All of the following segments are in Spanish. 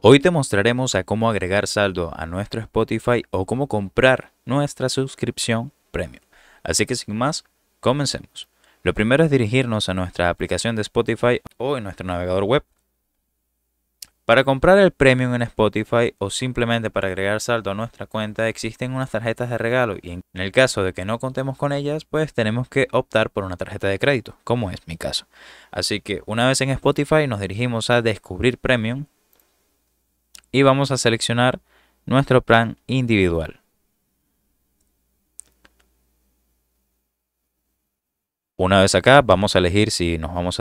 Hoy te mostraremos a cómo agregar saldo a nuestro Spotify o cómo comprar nuestra suscripción premium. Así que sin más, comencemos. Lo primero es dirigirnos a nuestra aplicación de Spotify o en nuestro navegador web. Para comprar el premium en Spotify o simplemente para agregar saldo a nuestra cuenta existen unas tarjetas de regalo y en el caso de que no contemos con ellas pues tenemos que optar por una tarjeta de crédito, como es mi caso. Así que una vez en Spotify nos dirigimos a Descubrir Premium y vamos a seleccionar nuestro plan individual. Una vez acá vamos a elegir si nos vamos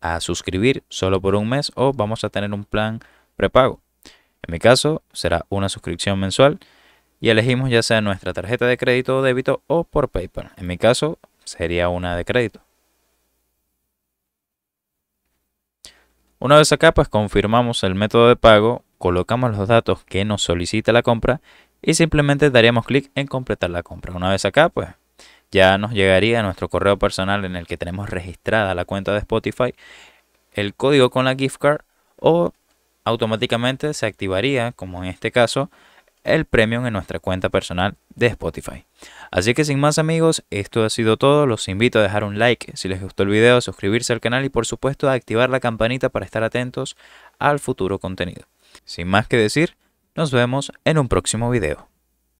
a, suscribir solo por un mes o vamos a tener un plan prepago. En mi caso será una suscripción mensual y elegimos ya sea nuestra tarjeta de crédito o débito o por PayPal. En mi caso sería una de crédito. Una vez acá pues confirmamos el método de pago colocamos los datos que nos solicita la compra y simplemente daríamos clic en completar la compra. Una vez acá, pues ya nos llegaría a nuestro correo personal en el que tenemos registrada la cuenta de Spotify el código con la gift card o automáticamente se activaría, como en este caso, el premium en nuestra cuenta personal de Spotify. Así que sin más amigos, esto ha sido todo. Los invito a dejar un like si les gustó el video, suscribirse al canal y por supuesto a activar la campanita para estar atentos al futuro contenido. Sin más que decir, nos vemos en un próximo video.